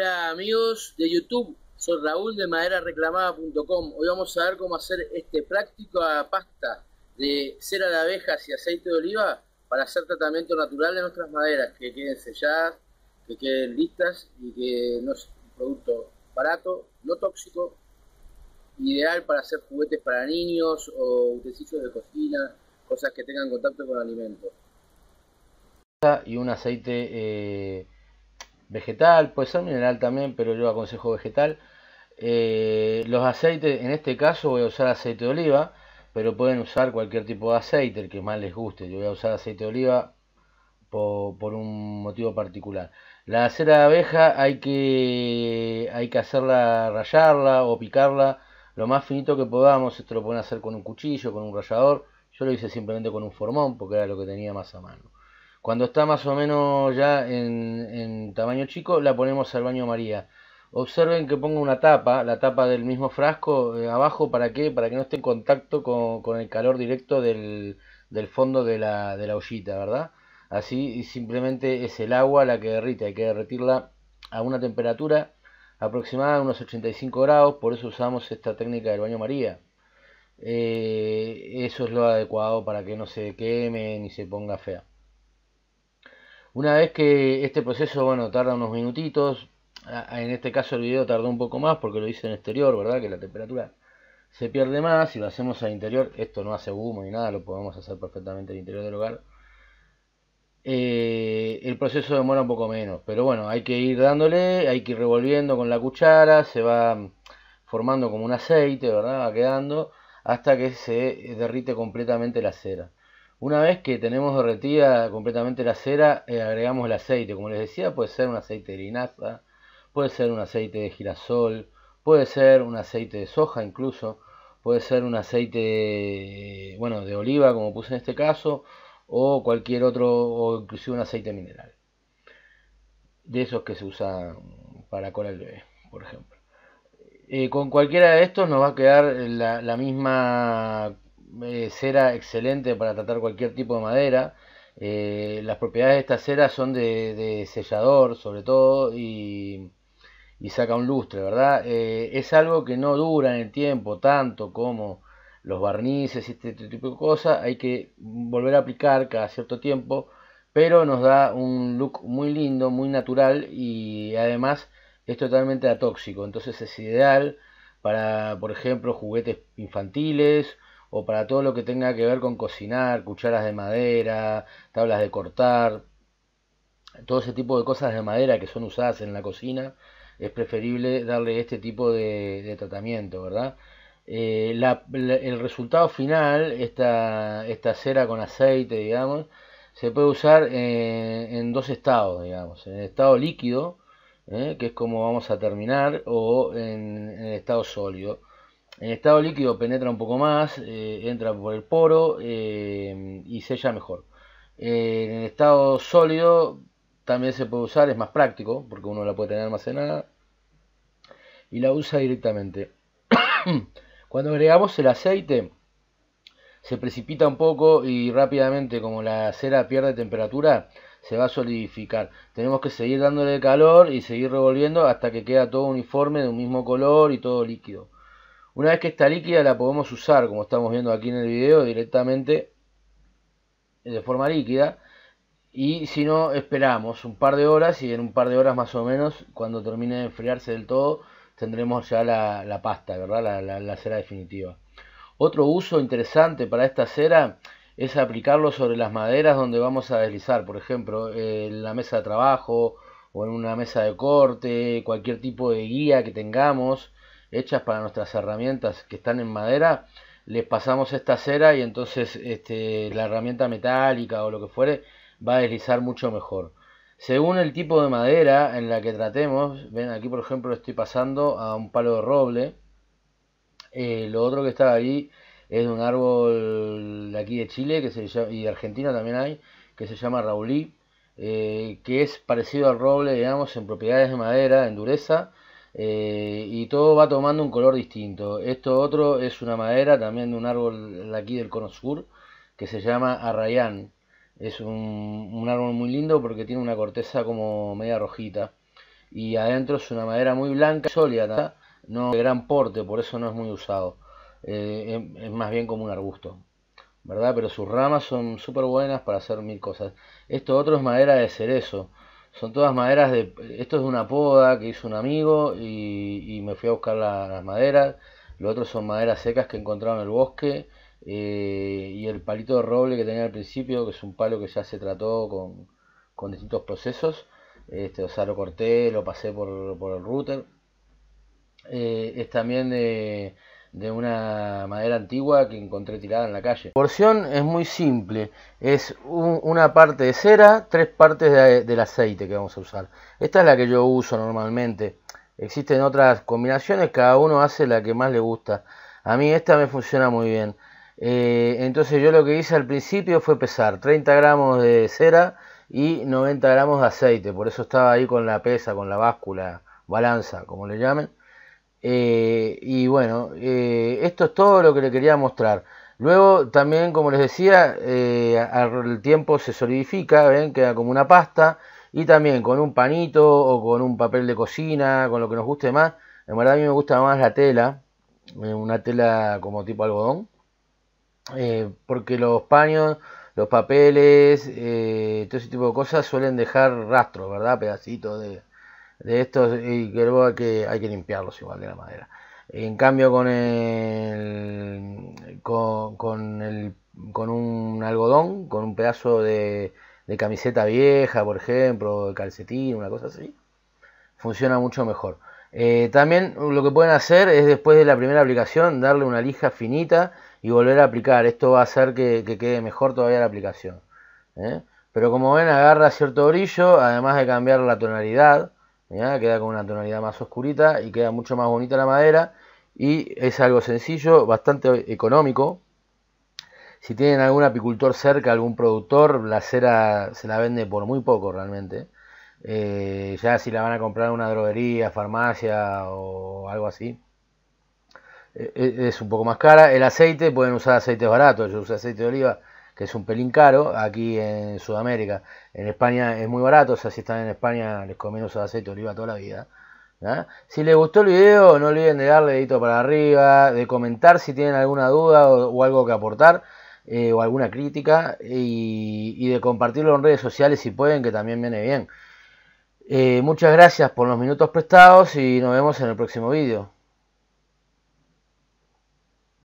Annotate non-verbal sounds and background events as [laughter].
Hola amigos de YouTube, soy Raúl de maderareclamada.com. Hoy vamos a ver cómo hacer este práctico a pasta de cera de abejas y aceite de oliva para hacer tratamiento natural de nuestras maderas, que queden selladas, que queden listas y que no es un producto barato, no tóxico, ideal para hacer juguetes para niños o utensilios de cocina, cosas que tengan contacto con alimentos. Y un aceite... Eh, vegetal, puede ser mineral también, pero yo aconsejo vegetal. Eh, los aceites, en este caso voy a usar aceite de oliva, pero pueden usar cualquier tipo de aceite, el que más les guste. Yo voy a usar aceite de oliva por, un motivo particular. La cera de abeja hay que, hay que hacerla, rayarla o picarla lo más finito que podamos. Esto lo pueden hacer con un cuchillo, con un rallador. Yo lo hice simplemente con un formón porque era lo que tenía más a mano. Cuando está más o menos ya en tamaño chico, la ponemos al baño María. Observen que pongo una tapa, la tapa del mismo frasco, eh, abajo, ¿para qué? Para que no esté en contacto con, el calor directo del, fondo de la, de la, ollita, ¿verdad? Así simplemente es el agua la que derrite, hay que derretirla a una temperatura aproximada de unos 85 grados, por eso usamos esta técnica del baño María. Eh, eso es lo adecuado para que no se queme ni se ponga fea. Una vez que este proceso, bueno, tarda unos minutitos, en este caso el video tardó un poco más porque lo hice en exterior, ¿verdad? Que la temperatura se pierde más, y lo hacemos al interior, esto no hace humo ni nada, lo podemos hacer perfectamente al interior del hogar. Eh, el proceso demora un poco menos, pero bueno, hay que ir dándole, hay que ir revolviendo con la cuchara, se va formando como un aceite, ¿verdad? Va quedando hasta que se derrite completamente la cera. Una vez que tenemos derretida completamente la cera, eh, agregamos el aceite. Como les decía, puede ser un aceite de linaza, puede ser un aceite de girasol, puede ser un aceite de soja incluso, puede ser un aceite de, bueno, de oliva como puse en este caso, o cualquier otro, o inclusive un aceite mineral. De esos que se usan para cola el bebé, por ejemplo. Eh, con cualquiera de estos nos va a quedar la misma cera excelente para tratar cualquier tipo de madera. Eh, las propiedades de esta cera son de, sellador, sobre todo, y, y, saca un lustre, ¿verdad? Eh, es algo que no dura en el tiempo tanto como los barnices y este, este tipo de cosas. Hay que volver a aplicar cada cierto tiempo, pero nos da un look muy lindo, muy natural y además es totalmente atóxico. Entonces es ideal para, por ejemplo, juguetes infantiles o para todo lo que tenga que ver con cocinar, cucharas de madera, tablas de cortar, todo ese tipo de cosas de madera que son usadas en la cocina, es preferible darle este tipo de, tratamiento, ¿verdad? Eh, el resultado final, esta, esta cera con aceite, digamos, se puede usar eh, en dos estados, digamos, en el estado líquido, eh, que es como vamos a terminar, o en, en el estado sólido. En estado líquido penetra un poco más, eh, entra por el poro eh, y sella mejor. Eh, en estado sólido también se puede usar, es más práctico porque uno la puede tener almacenada y la usa directamente. [coughs] Cuando agregamos el aceite se precipita un poco y rápidamente como la cera pierde temperatura se va a solidificar. Tenemos que seguir dándole calor y seguir revolviendo hasta que queda todo uniforme de un mismo color y todo líquido. Una vez que está líquida la podemos usar, como estamos viendo aquí en el video, directamente de forma líquida. Y si no, esperamos un par de horas y en un par de horas más o menos, cuando termine de enfriarse del todo, tendremos ya la, pasta, La, la, cera definitiva. Otro uso interesante para esta cera es aplicarlo sobre las maderas donde vamos a deslizar, por ejemplo, en la mesa de trabajo o en una mesa de corte, cualquier tipo de guía que tengamos hechas para nuestras herramientas que están en madera, les pasamos esta cera y entonces este, la herramienta metálica o lo que fuere va a deslizar mucho mejor. Según el tipo de madera en la que tratemos, ven aquí por ejemplo estoy pasando a un palo de roble, eh, lo otro que está ahí es un árbol de aquí de Chile que se y de Argentina también hay, que se llama Raulí, eh, que es parecido al roble, digamos, en propiedades de madera, en dureza, eh, y todo va tomando un color distinto. Esto otro es una madera también de un árbol aquí del cono sur que se llama arrayán. Es un, árbol muy lindo porque tiene una corteza como media rojita y adentro es una madera muy blanca, sólida, no de gran porte, por eso no es muy usado. Eh, em, es, más bien como un arbusto. ¿verdad? Pero sus ramas son súper buenas para hacer mil cosas. Esto otro es madera de cerezo. Son todas maderas de... Esto es una poda que hizo un amigo y, me fui a buscar las maderas. Lo otro son maderas secas que encontraron en el bosque. Eh, y el palito de roble que tenía al principio, que es un palo que ya se trató con, distintos procesos. Este, o sea, lo corté, lo pasé por, el router. Eh, es también de de una madera antigua que encontré tirada en la calle. La porción es muy simple, es una parte de cera, tres partes del aceite que vamos a usar. Esta es la que yo uso normalmente. Existen otras combinaciones, cada uno hace la que más le gusta. A mí esta me funciona muy bien. Eh, entonces yo lo que hice al principio fue pesar 30 gramos de cera y 90 gramos de aceite. Por eso estaba ahí con la pesa, con la báscula, balanza, como le llamen. Eh, y bueno, eh, esto es todo lo que le quería mostrar. Luego también, como les decía, eh, al tiempo se solidifica, ¿ven? queda como una pasta. Y también con un panito o con un papel de cocina, con lo que nos guste más. En verdad a mí me gusta más la tela, una tela como tipo algodón. porque los paños, los papeles, todo ese tipo de cosas suelen dejar rastros, ¿verdad? Pedacitos de, de estos y creo hay que, hay que limpiarlos igual de la madera. En cambio con el con, un algodón, con un pedazo de, camiseta vieja, por ejemplo, de calcetín, una cosa así, funciona mucho mejor. Eh, también lo que pueden hacer es después de la primera aplicación darle una lija finita y volver a aplicar. Esto va a hacer que, quede mejor todavía la aplicación. ¿eh? Pero como ven agarra cierto brillo, además de cambiar la tonalidad queda con una tonalidad más oscurita y queda mucho más bonita la madera. Y es algo sencillo, bastante económico. Si tienen algún apicultor cerca, algún productor, la cera se la vende por muy poco realmente. Eh, ya si la van a comprar en una droguería, farmacia o algo así, eh, eh, es un poco más cara. El aceite, pueden usar aceites baratos. Yo uso aceite de oliva que es un pelín caro, aquí en Sudamérica, en España es muy barato, o sea, si están en España les conviene usar aceite de oliva toda la vida. Si les gustó el video, no olviden de darle dedito para arriba, de comentar si tienen alguna duda o, algo que aportar. Eh, o alguna crítica y, de compartirlo en redes sociales si pueden, que también viene bien. Eh, muchas gracias por los minutos prestados y nos vemos en el próximo video.